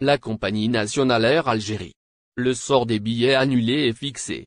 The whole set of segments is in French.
La compagnie nationale Air Algérie. Le sort des billets annulés est fixé.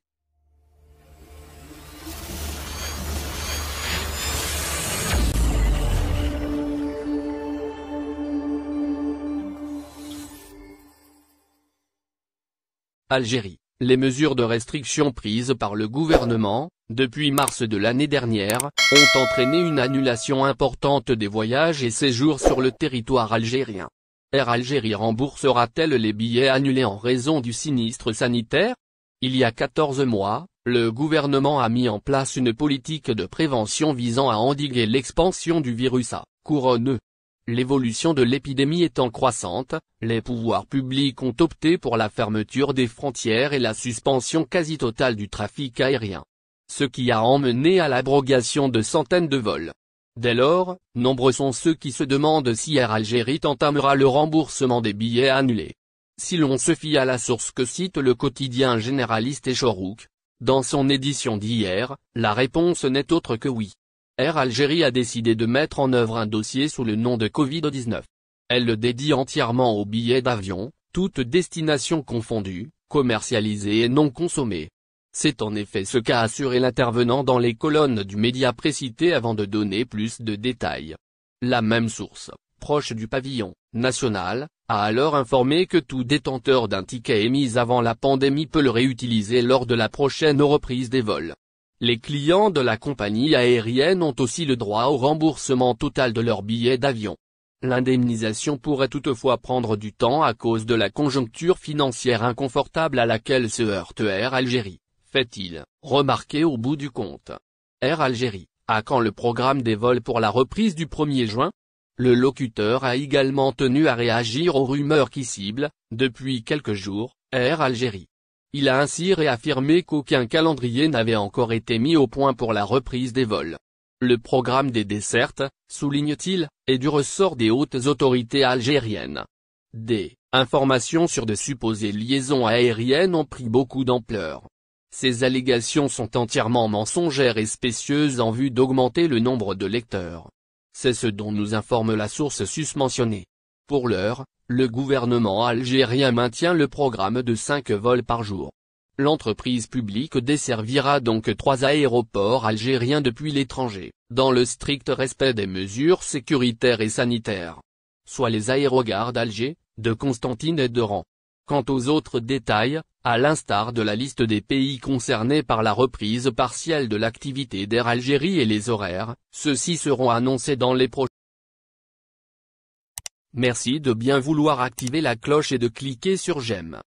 Algérie. Les mesures de restriction prises par le gouvernement, depuis mars de l'année dernière, ont entraîné une annulation importante des voyages et séjours sur le territoire algérien. Air Algérie remboursera-t-elle les billets annulés en raison du sinistre sanitaire Il y a 14 mois, le gouvernement a mis en place une politique de prévention visant à endiguer l'expansion du virus à couronneux. L'évolution de l'épidémie étant croissante, les pouvoirs publics ont opté pour la fermeture des frontières et la suspension quasi totale du trafic aérien. Ce qui a emmené à l'abrogation de centaines de vols. Dès lors, nombreux sont ceux qui se demandent si Air Algérie entamera le remboursement des billets annulés. Si l'on se fie à la source que cite le quotidien généraliste Echorouk, dans son édition d'hier, la réponse n'est autre que oui. Air Algérie a décidé de mettre en œuvre un dossier sous le nom de Covid-19. Elle le dédie entièrement aux billets d'avion, toutes destinations confondues, commercialisées et non consommées. C'est en effet ce qu'a assuré l'intervenant dans les colonnes du média précité avant de donner plus de détails. La même source, proche du pavillon, national, a alors informé que tout détenteur d'un ticket émis avant la pandémie peut le réutiliser lors de la prochaine reprise des vols. Les clients de la compagnie aérienne ont aussi le droit au remboursement total de leurs billets d'avion. L'indemnisation pourrait toutefois prendre du temps à cause de la conjoncture financière inconfortable à laquelle se heurte Air Algérie fait-il, remarquer au bout du compte. Air Algérie, à quand le programme des vols pour la reprise du 1er juin Le locuteur a également tenu à réagir aux rumeurs qui ciblent, depuis quelques jours, Air Algérie. Il a ainsi réaffirmé qu'aucun calendrier n'avait encore été mis au point pour la reprise des vols. Le programme des dessertes, souligne-t-il, est du ressort des hautes autorités algériennes. Des informations sur de supposées liaisons aériennes ont pris beaucoup d'ampleur. Ces allégations sont entièrement mensongères et spécieuses en vue d'augmenter le nombre de lecteurs. C'est ce dont nous informe la source susmentionnée. Pour l'heure, le gouvernement algérien maintient le programme de 5 vols par jour. L'entreprise publique desservira donc trois aéroports algériens depuis l'étranger, dans le strict respect des mesures sécuritaires et sanitaires. Soit les aérogares d'Alger, de Constantine et de Rang. Quant aux autres détails, à l'instar de la liste des pays concernés par la reprise partielle de l'activité d'Air Algérie et les horaires, ceux-ci seront annoncés dans les prochains Merci de bien vouloir activer la cloche et de cliquer sur j'aime.